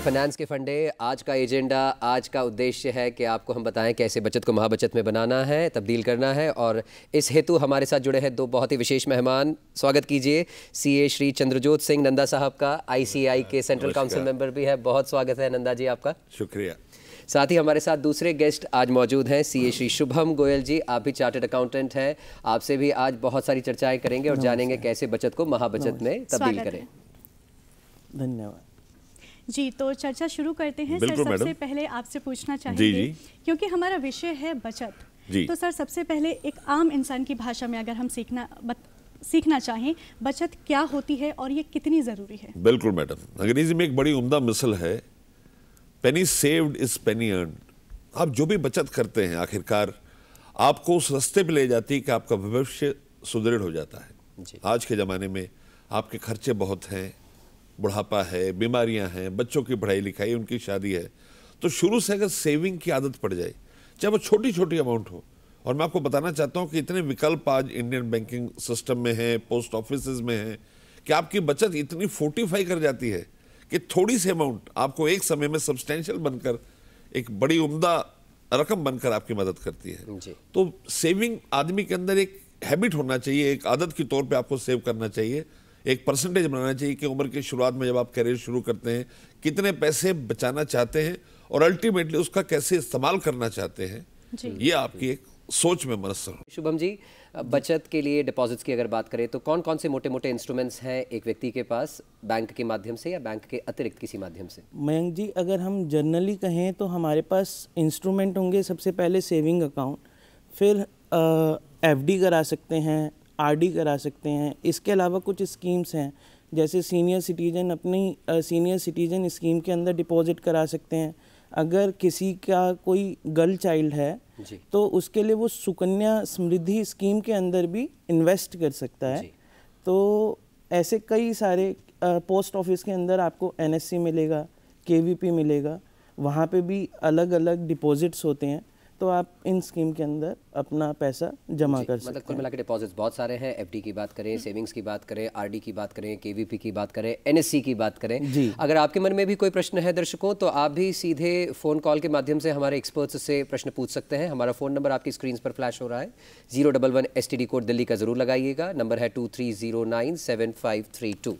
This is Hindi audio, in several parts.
फाइनेंस के फंडे आज का एजेंडा आज का उद्देश्य है कि आपको हम बताएं कैसे बचत को महाबचत में बनाना है तब्दील करना है और इस हेतु हमारे साथ जुड़े हैं दो बहुत ही विशेष मेहमान स्वागत कीजिए सीए श्री चंद्रजोत सिंह नंदा साहब का आईसीआई के सेंट्रल काउंसिल मेंबर भी है बहुत स्वागत है नंदा जी आपका शुक्रिया साथ ही हमारे साथ दूसरे गेस्ट आज मौजूद हैं ए श्री शुभम गोयल जी आप भी चार्टर्ड अकाउंटेंट हैं आपसे भी आज बहुत सारी चर्चाएं करेंगे और जानेंगे कैसे बचत को महाबचत में तब्दील करें धन्यवाद जी तो चर्चा शुरू करते हैं सर सबसे पहले आपसे पूछना चाहेंगे क्योंकि हमारा विषय है बचत तो सर सबसे पहले एक आम इंसान की भाषा में अगर हम सीखना बत, सीखना चाहें बचत क्या होती है और ये कितनी ज़रूरी है बिल्कुल मैडम अंग्रेजी में एक बड़ी उम्दा मिसल है penny saved is penny earn आप जो भी बचत करते हैं आखिरकार आपको उस रस्ते पर ले जाती है कि आपका भविष्य सुदृढ़ हो जाता है आज के ज़माने में आपके खर्चे बहुत हैं बुढ़ापा है बीमारियां हैं बच्चों की पढ़ाई लिखाई उनकी शादी है तो शुरू से अगर सेविंग की आदत पड़ जाए चाहे वो छोटी छोटी अमाउंट हो और मैं आपको बताना चाहता हूँ कि इतने विकल्प आज इंडियन बैंकिंग सिस्टम में हैं पोस्ट ऑफिस में हैं कि आपकी बचत इतनी फोर्टिफाई कर जाती है कि थोड़ी सी अमाउंट आपको एक समय में सब्सटेंशियल बनकर एक बड़ी उम्दा रकम बनकर आपकी मदद करती है तो सेविंग आदमी के अंदर एक हैबिट होना चाहिए एक आदत के तौर पे आपको सेव करना चाहिए एक परसेंटेज बनाना चाहिए कि उम्र की शुरुआत में जब आप करियर शुरू करते हैं कितने पैसे बचाना चाहते हैं और अल्टीमेटली उसका कैसे इस्तेमाल करना चाहते हैं ये आपकी एक सोच में मनसर हो शुभम जी बचत के लिए डिपॉजिट्स की अगर बात करें तो कौन कौन से मोटे मोटे इंस्ट्रूमेंट्स हैं एक व्यक्ति के पास बैंक के माध्यम से या बैंक के अतिरिक्त किसी माध्यम से मयंक जी अगर हम जनरली कहें तो हमारे पास इंस्ट्रूमेंट होंगे सबसे पहले सेविंग अकाउंट फिर एफ करा सकते हैं आरडी करा सकते हैं इसके अलावा कुछ स्कीम्स हैं जैसे सीनियर सिटीज़न अपनी सीनियर सिटीज़न स्कीम के अंदर डिपॉजिट करा सकते हैं अगर किसी का कोई गर्ल चाइल्ड है तो उसके लिए वो सुकन्या समृद्धि स्कीम के अंदर भी इन्वेस्ट कर सकता है तो ऐसे कई सारे पोस्ट ऑफिस के अंदर आपको एनएससी मिलेगा केवीपी मिलेगा वहाँ पे भी अलग अलग डिपॉजिट्स होते हैं तो आप इन स्कीम के अंदर अपना पैसा जमा कर मतलब सकते मतलब कुल मिला के डिपॉजिट्स बहुत सारे हैं एफडी की बात करें सेविंग्स हम्म। की बात करें आरडी की बात करें केवीपी की बात करें एनएससी की बात करें जी अगर आपके मन में भी कोई प्रश्न है दर्शकों तो आप भी सीधे फ़ोन कॉल के माध्यम से हमारे एक्सपर्ट्स से प्रश्न पूछ सकते हैं हमारा फ़ोन नंबर आपकी स्क्रीन पर फ्लैश हो रहा है जीरो कोड दिल्ली का ज़रूर लगाइएगा नंबर है two three zero nine seven five three two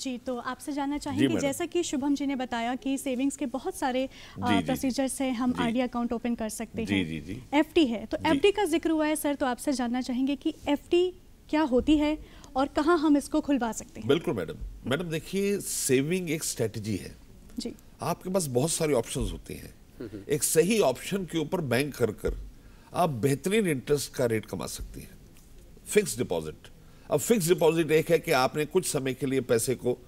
जी तो आपसे जानना चाहेंगे जैसा कि शुभम जी ने बताया कि सेविंग्स के बहुत सारे प्रोसीजर्स हैं हम आरडी अकाउंट ओपन कर सकते हैं जी, जी, एफडी है तो एफ का जिक्र हुआ है सर तो आपसे जानना चाहेंगे कि एफ क्या होती है और कहाँ हम इसको खुलवा सकते हैं बिल्कुल मैडम मैडम देखिए सेविंग एक स्ट्रेटजी है जी आपके पास बहुत सारे ऑप्शन होते हैं हम्म, हम्म। एक सही ऑप्शन के ऊपर बैंक कर कर आप बेहतरीन इंटरेस्ट का रेट कमा सकती हैं फिक्स डिपॉजिट अब फिक्स डिपॉजिट एक है कि आपने कुछ समय के लिए पैसे को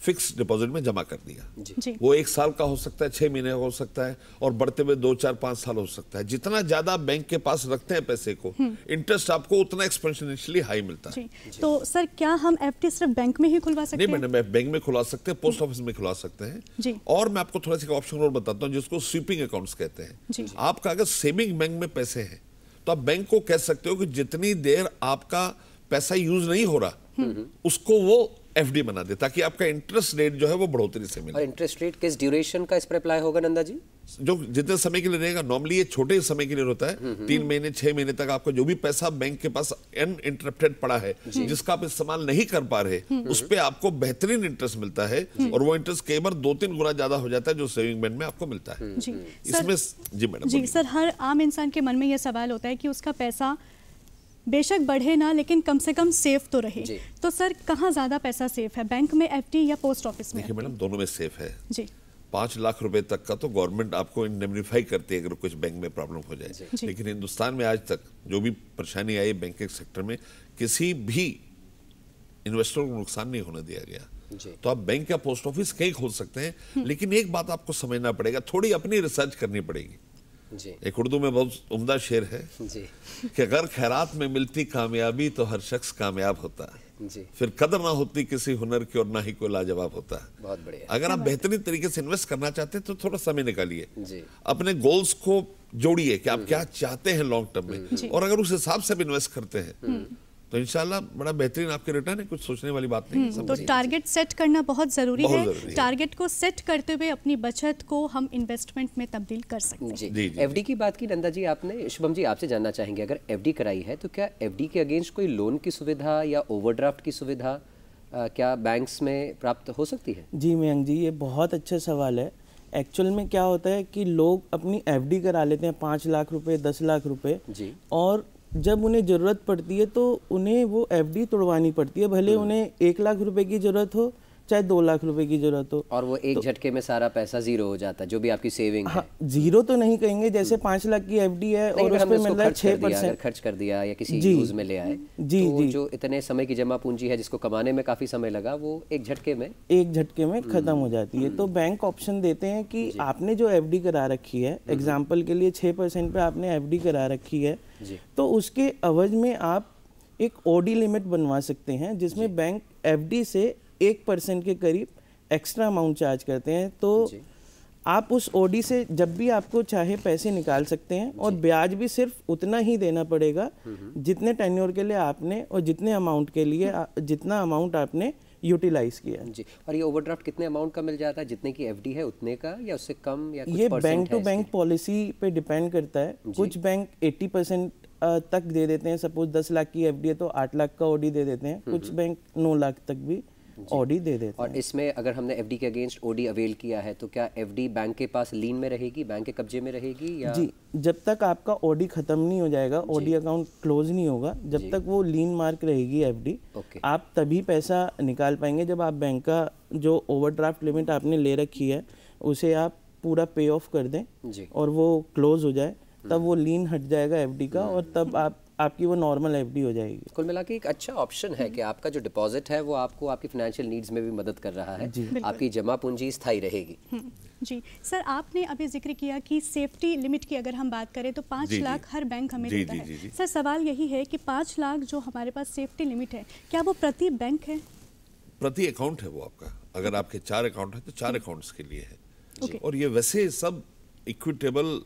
फिक्स डिपॉजिट में जमा कर दिया वो एक साल का हो सकता है छह महीने का हो सकता है और बढ़ते हुए दो चार पांच साल हो सकता है जितना ज्यादा बैंक के पास रखते हैं पैसे को इंटरेस्ट हम्म। आपको उतना एक्सपेंशनशियली हाई मिलता है तो सर क्या हम एफ सिर्फ बैंक में ही खुलवा सकते नहीं मैडम बैंक में खुला सकते हैं पोस्ट हम्म। ऑफिस में खुला सकते हैं और मैं आपको थोड़ा सा ऑप्शन और बताता हूँ जिसको स्वीपिंग अकाउंट कहते हैं आपका अगर सेविंग बैंक में पैसे है तो आप बैंक को कह सकते हो कि जितनी देर आपका पैसा यूज नहीं हो रहा उसको वो एफडी बना दे ताकि आपका इंटरेस्ट रेट जो है वो बढ़ोतरी से मिले इंटरेस्ट रेट किस ड्यूरेशन का इस पर अप्लाई होगा नंदा जी जो जितने समय के लिए रहेगा नॉर्मली ये छोटे समय के लिए होता है हम्म, हम्म। तीन महीने छह महीने तक आपका जो भी पैसा बैंक के पास अन इंटरप्टेड पड़ा है जिसका आप इस्तेमाल नहीं कर पा रहे हम्म, उस पर आपको बेहतरीन इंटरेस्ट मिलता है और वो इंटरेस्ट कई बार दो तीन गुना ज्यादा हो जाता है जो सेविंग बैंक में आपको मिलता है इसमें जी मैडम जी सर हर आम इंसान के मन में यह सवाल होता है की उसका पैसा बेशक बढ़े ना लेकिन कम से कम सेफ तो रहे तो सर कहाँ ज़्यादा पैसा सेफ है बैंक में एफ या पोस्ट ऑफिस में मैडम दोनों में सेफ है जी पाँच लाख रुपए तक का तो गवर्नमेंट आपको इंडेमनीफाई करती है अगर कुछ बैंक में प्रॉब्लम हो जाए लेकिन हिंदुस्तान में आज तक जो भी परेशानी आई बैंकिंग सेक्टर में किसी भी इन्वेस्टर को नुकसान नहीं होने दिया गया तो आप बैंक या पोस्ट ऑफिस कहीं खोल सकते हैं हम्म। लेकिन एक बात आपको समझना पड़ेगा थोड़ी अपनी रिसर्च करनी पड़ेगी एक उर्दू में बहुत उम्दा शेर है जी कि अगर खैरात में मिलती कामयाबी तो हर शख्स कामयाब होता है जी फिर कदर ना होती किसी हुनर की और ना ही कोई लाजवाब होता है बहुत बढ़िया अगर आप बेहतरीन तरीके से इन्वेस्ट करना चाहते हैं तो थोड़ा समय निकालिए अपने गोल्स को जोड़िए कि आप हम्म। क्या चाहते हैं लॉन्ग टर्म में हम्म। और अगर उस हिसाब से भी इन्वेस्ट करते हैं हम्म। तो इंशाल्लाह बड़ा बेहतरीन आपके रिटर्न है कुछ सोचने वाली बात नहीं हम्म, तो टारगेट सेट करना बहुत ज़रूरी बहुत है जरूरी टारगेट को सेट करते हुए अपनी बचत को हम इन्वेस्टमेंट में तब्दील कर सकते हैं जी, जी, जी एफडी की बात की नंदा जी आपने शुभम जी आपसे जानना चाहेंगे अगर एफडी कराई है तो क्या एफडी के अगेंस्ट कोई लोन की सुविधा या ओवर की सुविधा क्या बैंक्स में प्राप्त हो सकती है जी मयंक जी ये बहुत अच्छा सवाल है एक्चुअल में क्या होता है कि लोग अपनी एफडी करा लेते हैं पाँच लाख रुपए दस लाख रुपए जी और जब उन्हें ज़रूरत पड़ती है तो उन्हें वो एफडी तोड़वानी पड़ती है भले हम्म। उन्हें एक लाख रुपए की ज़रूरत हो चाहे दो लाख रुपए की जरूरत हो और वो एक तो- झटके तो, में सारा पैसा जीरो हो जाता है जो भी आपकी सेविंग हाँ, है जीरो तो नहीं कहेंगे जैसे हम्म। पांच लाख की एफ है और उस पर है छह परसेंट खर्च कर दिया या किसी यूज में ले आए जी तो जी जो इतने समय की जमा पूंजी है जिसको कमाने में काफी समय लगा वो एक झटके में एक झटके में हम्म, खत्म हो जाती है तो हम्म। बैंक ऑप्शन देते हैं कि आपने जो एफ करा रखी है एग्जाम्पल के लिए छह परसेंट पे आपने एफ करा रखी है तो उसके अवज में आप एक ओडी लिमिट बनवा सकते हैं जिसमें बैंक एफडी से एक परसेंट के करीब एक्स्ट्रा अमाउंट चार्ज करते हैं तो आप उस ओडी से जब भी आपको चाहे पैसे निकाल सकते हैं और ब्याज भी सिर्फ उतना ही देना पड़ेगा हम्म, हम्म। जितने टेन्योर के लिए आपने और जितने अमाउंट के लिए हम्म। जितना अमाउंट आपने यूटिलाइज किया जी और ये ओवरड्राफ्ट कितने अमाउंट का मिल जाता है जितने की एफडी है उतने का या उससे कम या ये बैंक टू बैंक पॉलिसी पे डिपेंड करता है कुछ बैंक 80 परसेंट तक दे देते हैं सपोज दस लाख की एफडी है तो आठ लाख का ओडी दे देते हैं कुछ बैंक नौ लाख तक भी ओडी दे देते और इसमें अगर हमने एफडी के अगेंस्ट ओडी अवेल किया है तो क्या एफडी बैंक के पास लीन में रहेगी बैंक के कब्जे में रहेगी या जी जब तक आपका ओडी खत्म नहीं हो जाएगा ओडी अकाउंट क्लोज नहीं होगा जब तक वो लीन मार्क रहेगी एफडी आप तभी पैसा निकाल पाएंगे जब आप बैंक का जो ओवर लिमिट आपने ले रखी है उसे आप पूरा पे ऑफ कर दें और वो क्लोज हो जाए तब हम्म। वो लीन हट जाएगा एफडी का हम्म। और तब आप आपकी वो नॉर्मल एफ हो जाएगी कुल मिला एक अच्छा ऑप्शन है कि आपका जो डिपॉजिट है वो आपको आपकी फाइनेंशियल नीड्स में भी मदद कर रहा है आपकी जमा पूंजी स्थायी रहेगी हम्म, जी सर आपने अभी जिक्र किया कि सेफ्टी लिमिट की अगर हम बात करें तो पाँच लाख हर बैंक हमें देता है सर सवाल यही है कि पाँच लाख जो हमारे पास सेफ्टी लिमिट है क्या वो प्रति बैंक है प्रति अकाउंट है वो आपका अगर आपके चार अकाउंट है तो चार अकाउंट्स हम्म। के लिए है और ये वैसे सब इक्विटेबल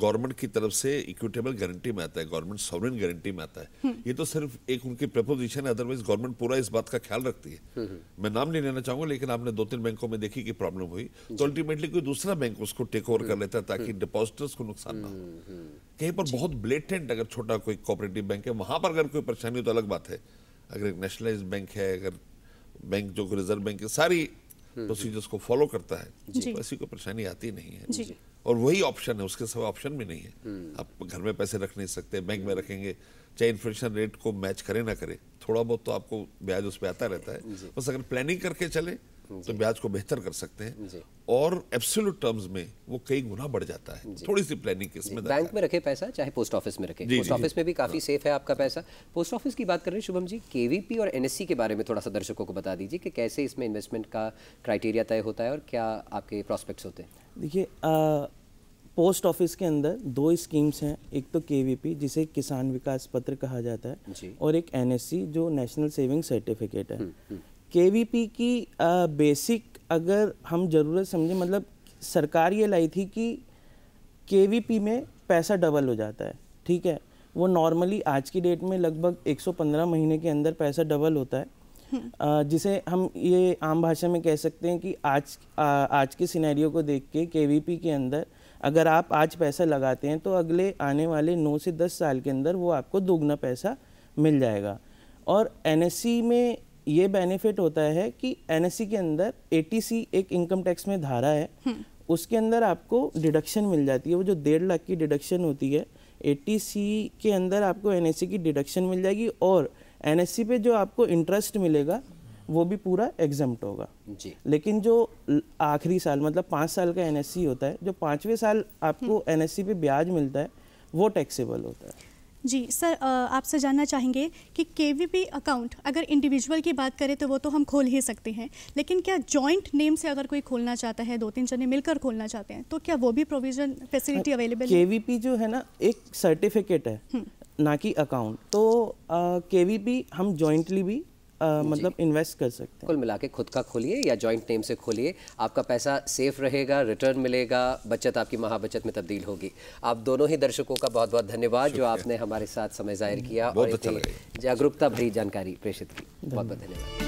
गवर्नमेंट की तरफ से इक्विटेबल गारंटी में आता है गवर्नमेंट सॉवरन गारंटी में आता है हम्म। ये तो सिर्फ एक उनकी प्रपोजिशन है अदरवाइज गवर्नमेंट पूरा इस बात का ख्याल रखती है हम्म, हम्म। मैं नाम नहीं लेना चाहूंगा लेकिन आपने दो तीन बैंकों में देखी कि प्रॉब्लम हुई तो अल्टीमेटली कोई दूसरा बैंक उसको टेक ओवर कर लेता है ताकि डिपॉजिटर्स को नुकसान ना हो कहीं पर बहुत ब्लेटेंट अगर छोटा कोई कोऑपरेटिव बैंक है वहां पर अगर कोई परेशानी हो तो अलग बात है अगर एक नेशनलाइज बैंक है अगर बैंक जो रिजर्व बैंक है सारी प्रोसीजर्स को फॉलो करता है तो ऐसी कोई परेशानी आती नहीं है और वही ऑप्शन है उसके सिवा ऑप्शन भी नहीं है हम्म। आप घर में पैसे रख नहीं सकते बैंक में रखेंगे चाहे इन्फ्लेशन रेट को मैच करे ना करे थोड़ा बहुत तो आपको ब्याज उस पर आता रहता है बस अगर प्लानिंग करके चले तो ब्याज को बेहतर कर सकते हैं और एब्सोल्यूट टर्म्स में वो कई गुना बढ़ जाता है थोड़ी सी प्लानिंग इसमें बैंक में रखे पैसा चाहे पोस्ट ऑफिस में रखे पोस्ट ऑफिस में भी काफी हाँ। सेफ है आपका पैसा पोस्ट ऑफिस की बात कर रहे हैं शुभम जी केवीपी और एनएससी के बारे में थोड़ा सा दर्शकों को बता दीजिए कि कैसे इसमें इन्वेस्टमेंट का क्राइटेरिया तय होता है और क्या आपके प्रॉस्पेक्ट्स होते हैं देखिए पोस्ट ऑफिस के अंदर दो स्कीम्स हैं एक तो के जिसे किसान विकास पत्र कहा जाता है और एक एन जो नेशनल सेविंग सर्टिफिकेट है हम्म, हम्म। के की आ, बेसिक अगर हम ज़रूरत समझें मतलब सरकार ये लाई थी कि के में पैसा डबल हो जाता है ठीक है वो नॉर्मली आज की डेट में लगभग 115 महीने के अंदर पैसा डबल होता है आ, हम्म। जिसे हम ये आम भाषा में कह सकते हैं कि आज आ, आज के सिनेरियो को देख के के के अंदर अगर आप आज पैसा लगाते हैं तो अगले आने वाले 9 से 10 साल के अंदर वो आपको दोगुना पैसा मिल जाएगा और एन में ये बेनिफिट होता है कि एन e के अंदर ए एक इनकम टैक्स में धारा है हम्म। उसके अंदर आपको डिडक्शन मिल जाती है वो जो डेढ़ लाख की डिडक्शन होती है ए के अंदर आपको एन e की डिडक्शन मिल जाएगी और एन e पे जो आपको इंटरेस्ट मिलेगा वो भी पूरा एग्जम्प्ट होगा जी लेकिन जो आखिरी साल मतलब पाँच साल का एन होता है जो पाँचवें साल आपको एन हम्म। पे ब्याज मिलता है वो टैक्सेबल होता है जी सर आपसे जानना चाहेंगे कि के अकाउंट अगर इंडिविजुअल की बात करें तो वो तो हम खोल ही सकते हैं लेकिन क्या जॉइंट नेम से अगर कोई खोलना चाहता है दो तीन जने मिलकर खोलना चाहते हैं तो क्या वो भी प्रोविजन फैसिलिटी अवेलेबल पी जो है ना एक सर्टिफिकेट है हम्म। ना कि अकाउंट तो केवीपी हम जॉइंटली भी आ, मतलब इन्वेस्ट कर सकते हैं कुल मिला के खुद का खोलिए या जॉइंट नेम से खोलिए आपका पैसा सेफ रहेगा रिटर्न मिलेगा बचत आपकी महा बचत में तब्दील होगी आप दोनों ही दर्शकों का बहुत बहुत धन्यवाद जो आपने हमारे साथ समय जाहिर किया और अच्छा जागरूकता भरी जानकारी प्रेषित की बहुत बहुत धन्यवाद